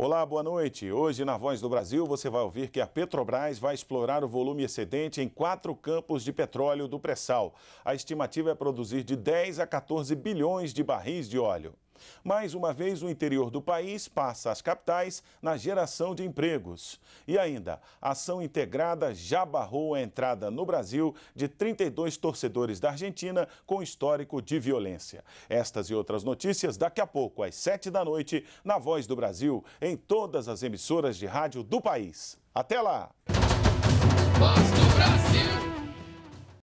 Olá, boa noite. Hoje, na Voz do Brasil, você vai ouvir que a Petrobras vai explorar o volume excedente em quatro campos de petróleo do pré-sal. A estimativa é produzir de 10 a 14 bilhões de barris de óleo. Mais uma vez, o interior do país passa às capitais na geração de empregos. E ainda, a ação integrada já barrou a entrada no Brasil de 32 torcedores da Argentina com histórico de violência. Estas e outras notícias daqui a pouco, às 7 da noite, na Voz do Brasil, em todas as emissoras de rádio do país. Até lá!